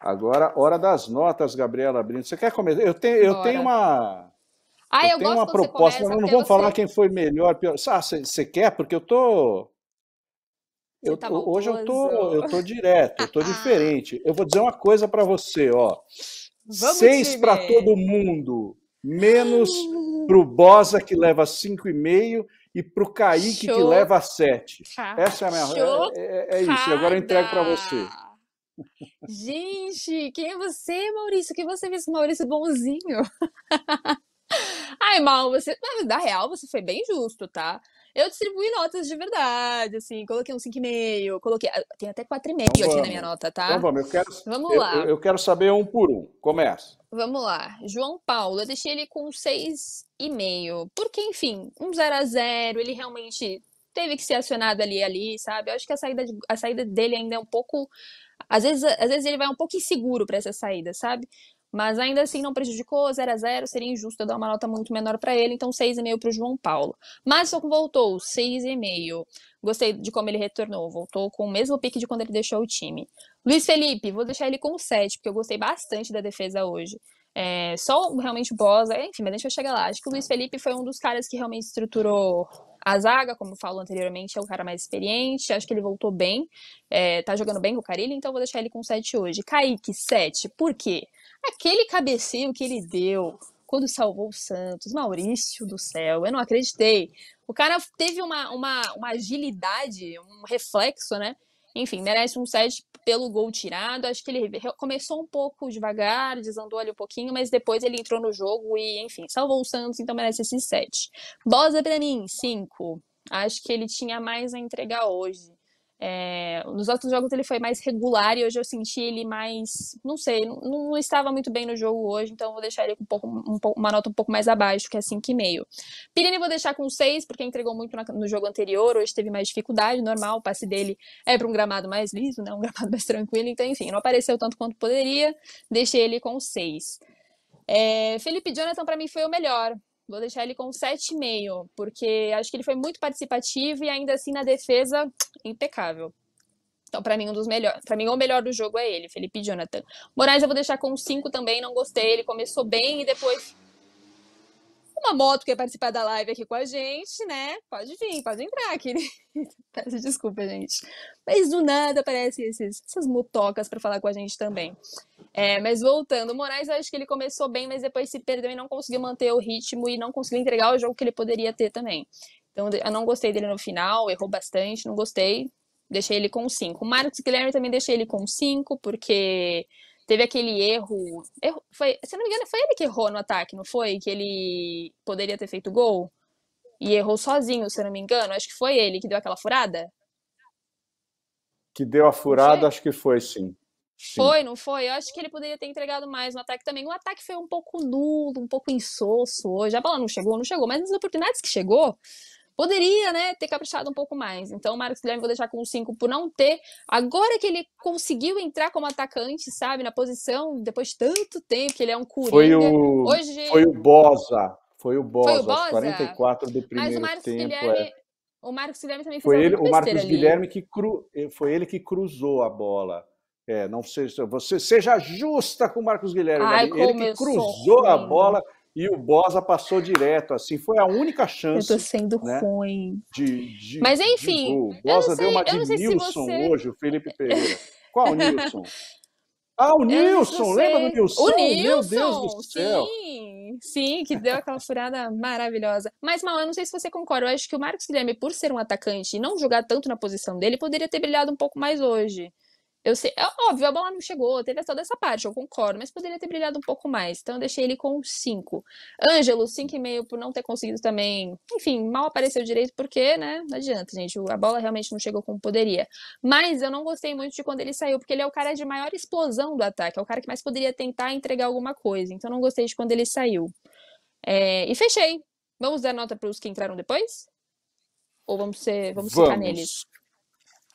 Agora, hora das notas, Gabriela Brito. Você quer começar? Eu tenho, eu tenho uma. Ah, eu, eu tenho uma proposta. não vamos falar quem foi melhor, pior. Ah, você quer? Porque eu tô. Eu, tá hoje eu tô, eu tô direto, eu tô ah. diferente. Eu vou dizer uma coisa para você, ó. Vamos Seis para todo mundo, menos pro Bosa que leva cinco e meio e pro Kaique que leva sete. Essa é a minha. É, é, é, isso. Agora eu entrego para você. Gente, quem é você, Maurício? O que é você fez com o Maurício Bonzinho? Ai, Mal, você. Na real, você foi bem justo, tá? Eu distribuí notas de verdade, assim, coloquei um 5,5, coloquei. Ah, tem até 4,5 então aqui vamos. na minha nota, tá? Então vamos, eu quero. Vamos lá. Eu, eu, quero saber um por um. Começa. Vamos lá. João Paulo, eu deixei ele com 6,5. Porque, enfim, um 0 a 0 ele realmente teve que ser acionado ali ali, sabe? Eu acho que a saída, de, a saída dele ainda é um pouco às vezes, às vezes ele vai um pouco inseguro para essa saída, sabe? Mas ainda assim não prejudicou, 0 a 0 seria injusto eu dar uma nota muito menor para ele, então 6,5 para o João Paulo. Mas só voltou, 6,5. Gostei de como ele retornou, voltou com o mesmo pique de quando ele deixou o time. Luiz Felipe, vou deixar ele com 7, porque eu gostei bastante da defesa hoje. É, só realmente o Bosa, é, enfim, mas deixa eu chegar lá. Acho que o Luiz Felipe foi um dos caras que realmente estruturou a zaga, como falo anteriormente, é o cara mais experiente. Acho que ele voltou bem. É, tá jogando bem com o Carilho, então vou deixar ele com 7 hoje. Kaique, 7. Por quê? Aquele cabeceio que ele deu quando salvou o Santos. Maurício do céu, eu não acreditei. O cara teve uma, uma, uma agilidade, um reflexo, né? Enfim, merece um set pelo gol tirado. Acho que ele começou um pouco devagar, desandou ali um pouquinho, mas depois ele entrou no jogo e, enfim, salvou o Santos, então merece esse set. Bosa para mim, 5. Acho que ele tinha mais a entregar hoje. É, nos outros jogos ele foi mais regular e hoje eu senti ele mais. Não sei, não, não estava muito bem no jogo hoje, então vou deixar ele com um pouco, um, uma nota um pouco mais abaixo, que é 5,5. Pirini vou deixar com 6, porque entregou muito na, no jogo anterior, hoje teve mais dificuldade, normal, o passe dele é para um gramado mais liso, né, um gramado mais tranquilo, então enfim, não apareceu tanto quanto poderia, deixei ele com 6. É, Felipe Jonathan para mim foi o melhor, vou deixar ele com 7,5, porque acho que ele foi muito participativo e ainda assim na defesa impecável. Então, para mim, um dos melhores. para mim, o melhor do jogo é ele, Felipe Jonathan. Moraes eu vou deixar com 5 também, não gostei. Ele começou bem e depois. Uma moto que ia participar da live aqui com a gente, né? Pode vir, pode entrar aqui. Peço desculpa, gente. Mas do nada aparecem esses, essas motocas para falar com a gente também. É, mas voltando, o Moraes, eu acho que ele começou bem, mas depois se perdeu e não conseguiu manter o ritmo e não conseguiu entregar o jogo que ele poderia ter também. Então, eu não gostei dele no final, errou bastante, não gostei. Deixei ele com 5. O Marcos Guilherme também deixei ele com 5, porque teve aquele erro. erro foi, se não me engano, foi ele que errou no ataque, não foi? Que ele poderia ter feito gol? E errou sozinho, se eu não me engano. Acho que foi ele que deu aquela furada. Que deu a furada, acho que foi, sim. Sim. Foi, não foi? Eu acho que ele poderia ter entregado mais no ataque também. O ataque foi um pouco nulo, um pouco insosso hoje. A bola não chegou, não chegou, mas nas oportunidades que chegou, poderia, né, ter caprichado um pouco mais. Então, o Marcos Guilherme vou deixar com um 5 por não ter. Agora que ele conseguiu entrar como atacante, sabe, na posição, depois de tanto tempo que ele é um coringa. Foi o, hoje... foi o Bosa. Foi o Bosa, foi o Bosa? 44 do primeiro Mas o Marcos tempo. É. Guilherme... É. O Marcos Guilherme também foi fez ele, O Marcos ali. Guilherme que cru, eh, foi ele que cruzou a bola. É, não seja você seja justa com o Marcos Guilherme. Ai, ele que cruzou a bola e o Bosa passou direto, assim, foi a única chance. Eu tô sendo né, ruim. De, de, Mas enfim. De Bosa sei, deu uma de Nilson você... hoje, o Felipe Pereira. Qual Nilson? Ah, o Nilson, lembra do Nilson? O Nilson, meu Deus do céu. Sim, sim, que deu aquela furada maravilhosa. Mas, Mal, eu não sei se você concorda, eu acho que o Marcos Guilherme, por ser um atacante e não jogar tanto na posição dele, poderia ter brilhado um pouco mais hoje. Eu sei, é óbvio, a bola não chegou, teve toda essa parte, eu concordo, mas poderia ter brilhado um pouco mais. Então eu deixei ele com 5. Ângelo, 5,5 por não ter conseguido também. Enfim, mal apareceu direito, porque, né? Não adianta, gente. A bola realmente não chegou como poderia. Mas eu não gostei muito de quando ele saiu, porque ele é o cara de maior explosão do ataque, é o cara que mais poderia tentar entregar alguma coisa. Então eu não gostei de quando ele saiu. É... e fechei. Vamos dar nota para os que entraram depois? Ou vamos ser, vamos, vamos. ficar neles?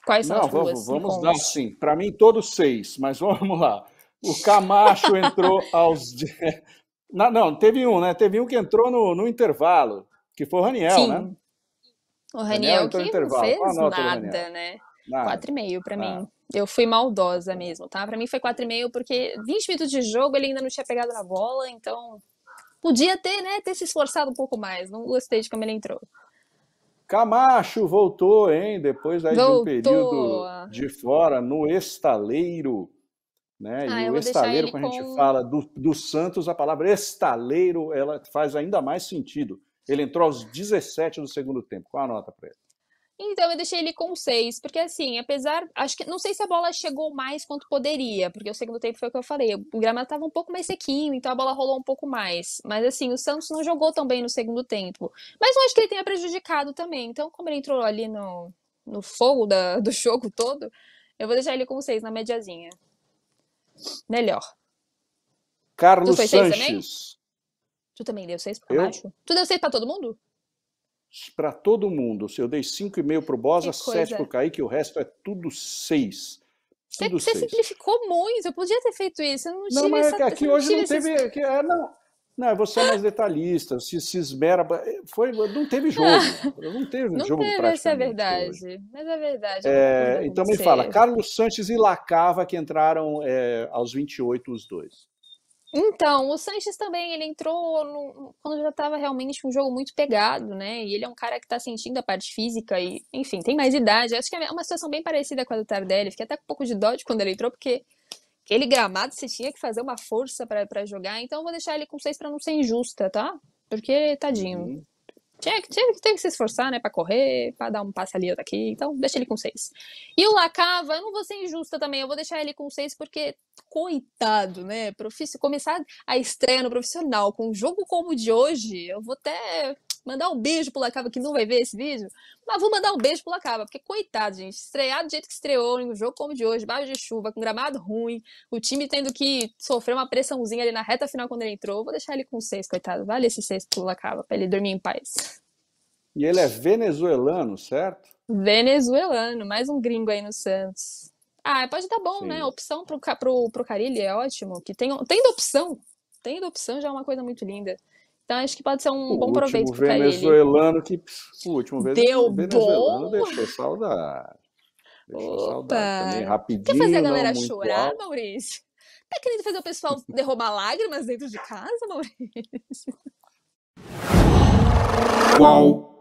Quais são Não, as vamos, vamos dar sim. Para mim, todos seis, mas vamos lá. O Camacho entrou aos. Não, não, teve um, né? Teve um que entrou no, no intervalo, que foi o Raniel, sim. né? O Raniel, Raniel que não fez nada, né? e 4,5 para mim. Eu fui maldosa mesmo, tá? Para mim foi 4,5 porque 20 minutos de jogo ele ainda não tinha pegado na bola, então podia ter, né, ter se esforçado um pouco mais. Não gostei de como ele entrou. Camacho voltou, hein? Depois aí, de um período de fora no estaleiro. Né? Ah, e o estaleiro, quando a gente fala do, do Santos, a palavra estaleiro ela faz ainda mais sentido. Ele entrou aos 17 do segundo tempo. Qual a nota para ele? Então eu deixei ele com seis, porque assim, apesar, acho que não sei se a bola chegou mais quanto poderia, porque o segundo tempo foi o que eu falei, o gramado estava um pouco mais sequinho, então a bola rolou um pouco mais. Mas assim, o Santos não jogou tão bem no segundo tempo. Mas não acho que ele tenha prejudicado também. Então, como ele entrou ali no, no fogo da, do jogo todo, eu vou deixar ele com seis na mediazinha. Melhor. Carlos tu Sanches. Seis também? Tu também deu seis eu? baixo? Tu deu seis pra todo mundo? para todo mundo. Se Eu dei 5,5 para o Bosa, 7 para o Kaique, o resto é tudo 6. Você, você simplificou muito, eu podia ter feito isso. Eu não, tive não mas essa, aqui hoje não, não teve. Esses... é, não, não, é, você é mais detalhista, se, se esmera. Eh, foi, não teve jogo. Não teve não jogo teve, essa é verdade. Hoje. Mas é verdade. É, então me fala, Carlos Sanches e Lacava que entraram é, aos 28 os dois. Então, o Sanches também, ele entrou no, quando já estava realmente um jogo muito pegado, né? E ele é um cara que está sentindo a parte física e, enfim, tem mais idade. Acho que é uma situação bem parecida com a do Tardelli. Fiquei até com um pouco de dó de quando ele entrou, porque aquele gramado você tinha que fazer uma força para jogar. Então, eu vou deixar ele com seis para não ser injusta, tá? Porque, tadinho, uhum. Tinha, tinha, tinha que se esforçar, né, pra correr, pra dar um passe ali ou daqui. Então, deixa ele com seis. E o Lacava, eu não vou ser injusta também, eu vou deixar ele com seis porque, coitado, né, profiss... começar a estreia no profissional com um jogo como o de hoje, eu vou até mandar um beijo pro Lacaba, que não vai ver esse vídeo, mas vou mandar um beijo pro Lacaba, porque coitado, gente, estrear do jeito que estreou, em um jogo como de hoje, baixo de chuva, com gramado ruim, o time tendo que sofrer uma pressãozinha ali na reta final quando ele entrou, vou deixar ele com seis, coitado, vale esse seis pro Lacaba, pra ele dormir em paz. E ele é venezuelano, certo? Venezuelano, mais um gringo aí no Santos. Ah, pode dar tá bom, né, Sim. né? Opção pro, pro, pro Carilli é ótimo. Que tem, tendo opção, tendo opção já é uma coisa muito linda. Então acho que pode ser um o bom proveito para ele. venezuelano que o último Deu venezuelano bom. deixou saudade. Deixou Opa. saudade também, rapidinho. Quer fazer a galera chorar, alto. Maurício? Tá querendo fazer o pessoal derrubar lágrimas dentro de casa, Maurício? Qual